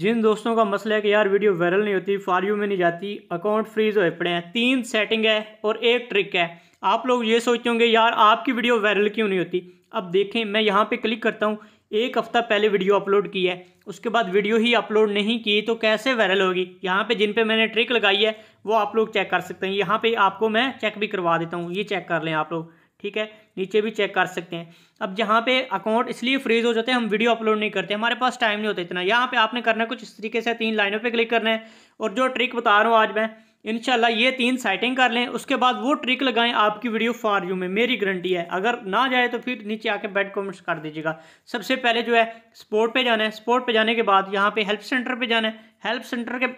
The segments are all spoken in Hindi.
जिन दोस्तों का मसला है कि यार वीडियो वायरल नहीं होती फॉर यू में नहीं जाती अकाउंट फ्रीज हो पड़े हैं तीन सेटिंग है और एक ट्रिक है आप लोग ये सोचते होंगे यार आपकी वीडियो वायरल क्यों नहीं होती अब देखें मैं यहाँ पे क्लिक करता हूँ एक हफ्ता पहले वीडियो अपलोड की है उसके बाद वीडियो ही अपलोड नहीं की तो कैसे वायरल होगी यहाँ पे जिन पे मैंने ट्रिक लगाई है वो आप लोग चेक कर सकते हैं यहाँ पे आपको मैं चेक भी करवा देता हूँ ये चेक कर लें आप लोग ठीक है नीचे भी चेक कर सकते हैं अब जहाँ पे अकाउंट इसलिए फ्रीज हो जाते हैं हम वीडियो अपलोड नहीं करते हमारे पास टाइम नहीं होता इतना यहाँ पे आपने करना है कुछ इस तरीके से तीन लाइनों पे क्लिक करना है और जो ट्रिक बता रहा हूँ आज मैं इनशाला ये तीन साइटिंग कर लें उसके बाद वो ट्रिक लगाएं आपकी वीडियो फॉर यू में मेरी गारंटी है अगर ना जाए तो फिर नीचे आके बैड कॉमेंट्स कर दीजिएगा सबसे पहले जो है स्पोर्ट पे जाना है स्पोर्ट पे जाने के बाद यहाँ पे हेल्प सेंटर पे जाना है हेल्प सेंटर के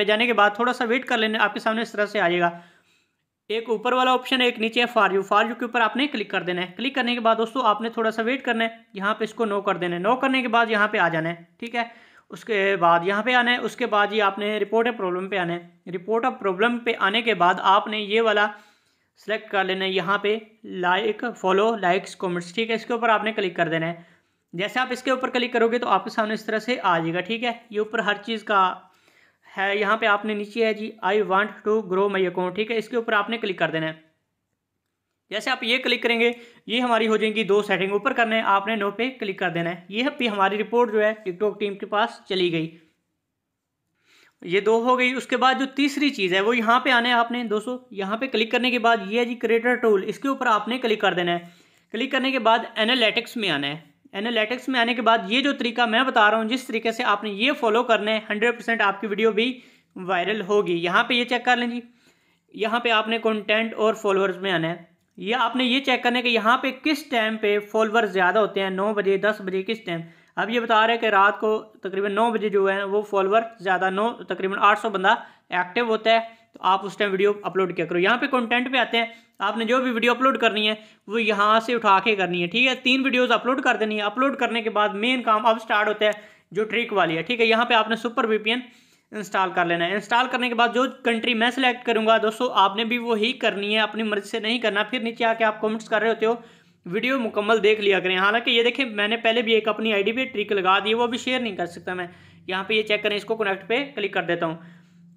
पे जाने के बाद थोड़ा सा वेट कर लेना आपके सामने इस तरह से आ जाएगा एक ऊपर वाला ऑप्शन है एक नीचे है फार यू फार यू के ऊपर आपने क्लिक कर देना है क्लिक करने के बाद दोस्तों आपने थोड़ा सा वेट करना है यहाँ पे इसको नो कर देना है नो करने के बाद यहाँ पे आ जाना है ठीक है उसके बाद यहाँ पे आना है उसके बाद ये आपने रिपोर्ट ऑफ प्रॉब्लम पे आना है रिपोर्ट ऑफ प्रॉब्लम पे आने के बाद आपने ये वाला सेलेक्ट कर लेना है यहाँ पे लाइक फॉलो लाइक्स कॉमेंट्स ठीक है इसके ऊपर आपने क्लिक कर देना है जैसे आप इसके ऊपर क्लिक करोगे तो आपके सामने इस तरह से आ जाएगा ठीक है ये ऊपर हर चीज़ का है यहाँ पे आपने नीचे है जी I want to grow my account ठीक है इसके ऊपर आपने क्लिक कर देना है जैसे आप ये क्लिक करेंगे ये हमारी हो जाएंगी दो सेटिंग ऊपर करने हैं आपने नो पे क्लिक कर देना है ये भी हमारी रिपोर्ट जो है टिकटॉक टीम के पास चली गई ये दो हो गई उसके बाद जो तीसरी चीज़ है वो यहाँ पे आना है आपने दोस्तों यहाँ पे क्लिक करने के बाद ये है जी क्रिएटर टूल इसके ऊपर आपने क्लिक कर देना है क्लिक करने के बाद एनालिटिक्स में आना है एनालिटिक्स में आने के बाद ये जो तरीका मैं बता रहा हूँ जिस तरीके से आपने ये फॉलो करना है हंड्रेड परसेंट आपकी वीडियो भी वायरल होगी यहाँ पे ये चेक कर लें जी यहाँ पे आपने कंटेंट और फॉलोअर्स में आना है ये आपने ये चेक करना है कि यहाँ पे किस टाइम पे फॉलोअर्स ज़्यादा होते हैं नौ बजे दस बजे किस टाइम अब ये बता रहे हैं कि रात को तकरीबन नौ बजे जो है वो फॉलोअर ज़्यादा नौ तकरीबन आठ सौ बंदा एक्टिव होता है तो आप उस टाइम वीडियो अपलोड किया करो यहाँ पे कंटेंट पे आते हैं आपने जो भी वीडियो अपलोड करनी है वो यहाँ से उठा के करनी है ठीक है तीन वीडियोस अपलोड कर देनी है अपलोड करने के बाद मेन काम अब स्टार्ट होता है जो ट्रिक वाली है ठीक है यहाँ पे आपने सुपर वीपीएन इंस्टॉल कर लेना है इंस्टॉल करने के बाद जो कंट्री मैं सिलेक्ट करूँगा दोस्तों आपने भी वो ही करनी है अपनी मर्जी से नहीं करना फिर नीचे आके आप कॉमेंट्स कर रहे होते हो वीडियो मुकम्मल देख लिया करें हालांकि ये देखें मैंने पहले भी एक अपनी आई डी ट्रिक लगा दी वो अभी शेयर नहीं कर सकता मैं यहाँ पर ये चेक करें इसको कनेक्ट पर क्लिक कर देता हूँ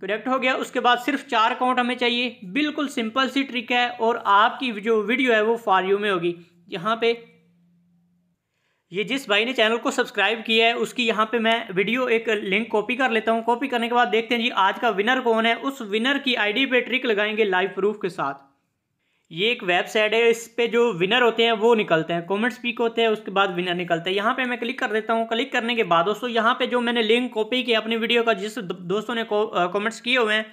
प्रोडक्ट हो गया उसके बाद सिर्फ चार अकाउंट हमें चाहिए बिल्कुल सिंपल सी ट्रिक है और आपकी जो वीडियो है वो फॉर यू में होगी यहाँ पे ये जिस भाई ने चैनल को सब्सक्राइब किया है उसकी यहाँ पे मैं वीडियो एक लिंक कॉपी कर लेता हूँ कॉपी करने के बाद देखते हैं जी आज का विनर कौन है उस विनर की आईडी पे ट्रिक लगाएंगे लाइव प्रूफ के साथ ये एक वेबसाइट है इस पे जो विनर होते हैं वो निकलते हैं कॉमेंट्स पिक होते हैं उसके बाद विनर निकलते हैं यहाँ पे मैं क्लिक कर देता हूँ क्लिक करने के बाद दोस्तों यहाँ पे जो मैंने लिंक कॉपी किया अपनी वीडियो का जिस दोस्तों ने कमेंट्स किए हुए हैं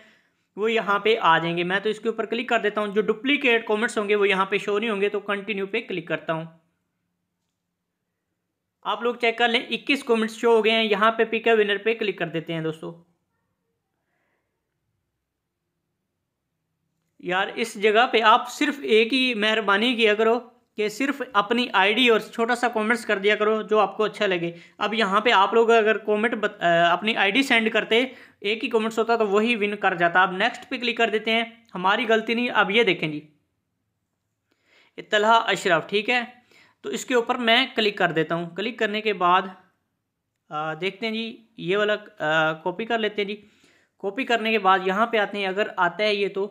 वो यहाँ पे आ जाएंगे मैं तो इसके ऊपर क्लिक कर देता हूँ जो डुप्लीकेट कॉमेंट्स होंगे वो यहाँ पे शो नहीं होंगे तो कंटिन्यू पे क्लिक करता हूँ आप लोग चेक कर लें इक्कीस कॉमेंट्स शो हो गए हैं यहाँ पे पिक विनर पे क्लिक कर देते हैं दोस्तों यार इस जगह पे आप सिर्फ एक ही मेहरबानी किया करो कि सिर्फ अपनी आईडी और छोटा सा कमेंट्स कर दिया करो जो आपको अच्छा लगे अब यहाँ पे आप लोग अगर कमेंट अपनी आईडी सेंड करते एक ही कमेंट्स होता तो वही विन कर जाता अब नेक्स्ट पे क्लिक कर देते हैं हमारी गलती नहीं अब ये देखें जी इतला अशरफ ठीक है तो इसके ऊपर मैं क्लिक कर देता हूँ क्लिक करने के बाद आ, देखते हैं जी ये वाला कॉपी कर लेते हैं जी कॉपी करने के बाद यहाँ पे आते हैं अगर आता है ये तो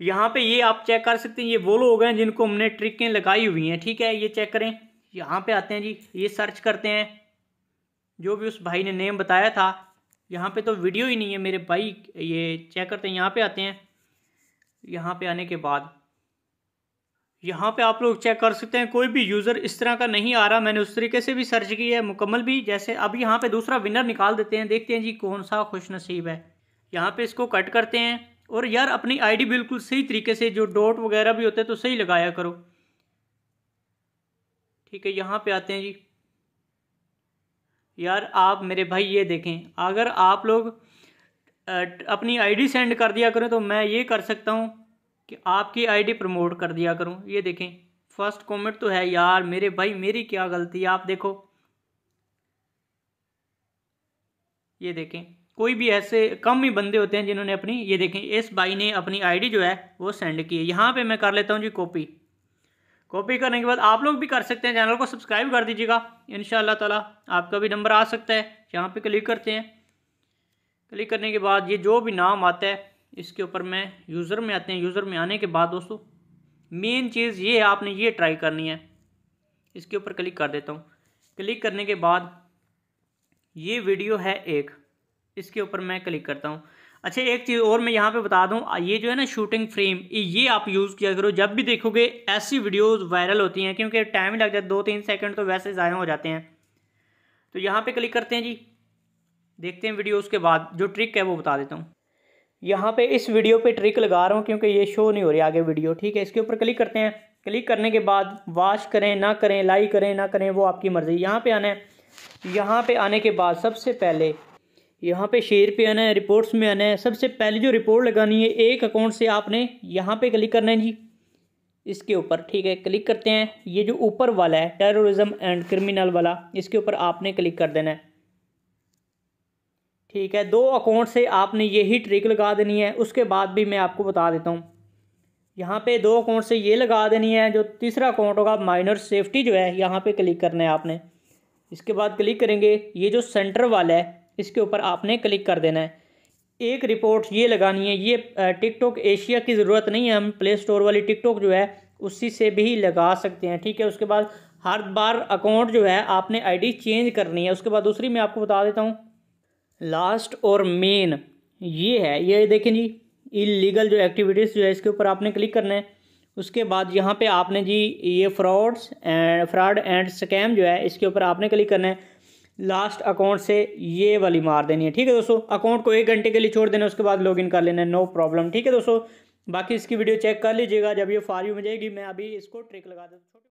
यहाँ पे ये आप चेक कर सकते हैं ये वो लोग हैं जिनको हमने ट्रिकें लगाई हुई हैं ठीक है ये चेक करें यहाँ पे आते हैं जी ये सर्च करते हैं जो भी उस भाई ने नेम बताया था यहाँ पे तो वीडियो ही नहीं है मेरे भाई ये चेक करते हैं यहाँ पे आते हैं यहाँ पे आने के बाद यहाँ पे आप लोग चेक कर सकते हैं कोई भी यूज़र इस तरह का नहीं आ रहा मैंने उस तरीके से भी सर्च की है मुकम्मल भी जैसे अब यहाँ पर दूसरा विनर निकाल देते हैं देखते हैं जी कौन सा खुश नसीब है यहाँ पर इसको कट करते हैं और यार अपनी आईडी बिल्कुल सही तरीके से जो डॉट वगैरह भी होते हैं तो सही लगाया करो ठीक है यहाँ पे आते हैं जी यार आप मेरे भाई ये देखें अगर आप लोग अपनी आईडी सेंड कर दिया करें तो मैं ये कर सकता हूँ कि आपकी आईडी प्रमोट कर दिया करूँ ये देखें फर्स्ट कमेंट तो है यार मेरे भाई मेरी क्या गलती है आप देखो ये देखें कोई भी ऐसे कम ही बंदे होते हैं जिन्होंने अपनी ये देखें इस भाई ने अपनी आईडी जो है वो सेंड की है यहाँ पे मैं कर लेता हूँ जी कॉपी कॉपी करने के बाद आप लोग भी कर सकते हैं चैनल को सब्सक्राइब कर दीजिएगा इन ताला आपका भी नंबर आ सकता है यहाँ पे क्लिक करते हैं क्लिक करने के बाद ये जो भी नाम आता है इसके ऊपर मैं यूज़र में आते हैं यूज़र में आने के बाद दोस्तों मेन चीज़ ये है आपने ये ट्राई करनी है इसके ऊपर क्लिक कर देता हूँ क्लिक करने के बाद ये वीडियो है एक इसके ऊपर मैं क्लिक करता हूँ अच्छा एक चीज़ और मैं यहाँ पे बता दूँ ये जो है ना शूटिंग फ्रेम ये आप यूज़ किया करो जब भी देखोगे ऐसी वीडियोस वायरल होती हैं क्योंकि टाइम लग जाता है दो तीन सेकंड तो वैसे ज़ाया हो जाते हैं तो यहाँ पे क्लिक करते हैं जी देखते हैं वीडियो उसके बाद जो ट्रिक है वो बता देता हूँ यहाँ पर इस वीडियो पर ट्रिक लगा रहा हूँ क्योंकि ये शो नहीं हो रही आगे वीडियो ठीक है इसके ऊपर क्लिक करते हैं क्लिक करने के बाद वाश करें ना करें लाई करें ना करें वो आपकी मर्ज़ी यहाँ पर आना है यहाँ पर आने के बाद सबसे पहले यहाँ पे शेयर पे आना है रिपोर्ट्स में आना है सबसे पहले जो रिपोर्ट लगानी है एक अकाउंट से आपने यहाँ पे क्लिक करना है जी इसके ऊपर ठीक है क्लिक करते हैं ये जो ऊपर वाला है टेररिज्म एंड क्रिमिनल वाला इसके ऊपर आपने क्लिक कर देना है ठीक है दो अकाउंट से आपने यही ट्रिक लगा देनी है उसके बाद भी मैं आपको बता देता हूँ यहाँ पे दो अकाउंट से ये लगा देनी है जो तीसरा अकाउंट होगा माइनर सेफ्टी जो है यहाँ पे क्लिक करना है आपने इसके बाद क्लिक करेंगे ये जो सेंटर वाला है इसके ऊपर आपने क्लिक कर देना है एक रिपोर्ट ये लगानी है ये टिकटॉक एशिया की ज़रूरत नहीं है हम प्ले स्टोर वाली टिकटॉक जो है उसी से भी लगा सकते हैं ठीक है उसके बाद हर बार अकाउंट जो है आपने आईडी चेंज करनी है उसके बाद दूसरी मैं आपको बता देता हूँ लास्ट और मेन ये है ये देखें जी इलीगल जो एक्टिविटीज़ जो है इसके ऊपर आपने क्लिक करना है उसके बाद यहाँ पर आपने जी ये frauds and fraud and scam जो है इसके ऊपर आपने क्लिक करना है लास्ट अकाउंट से ये वाली मार देनी है ठीक है दोस्तों अकाउंट को एक घंटे के लिए छोड़ देना उसके बाद लॉगिन कर लेना नो प्रॉब्लम ठीक है दोस्तों बाकी इसकी वीडियो चेक कर लीजिएगा जब ये फारी हो जाएगी मैं अभी इसको ट्रिक लगा दूँ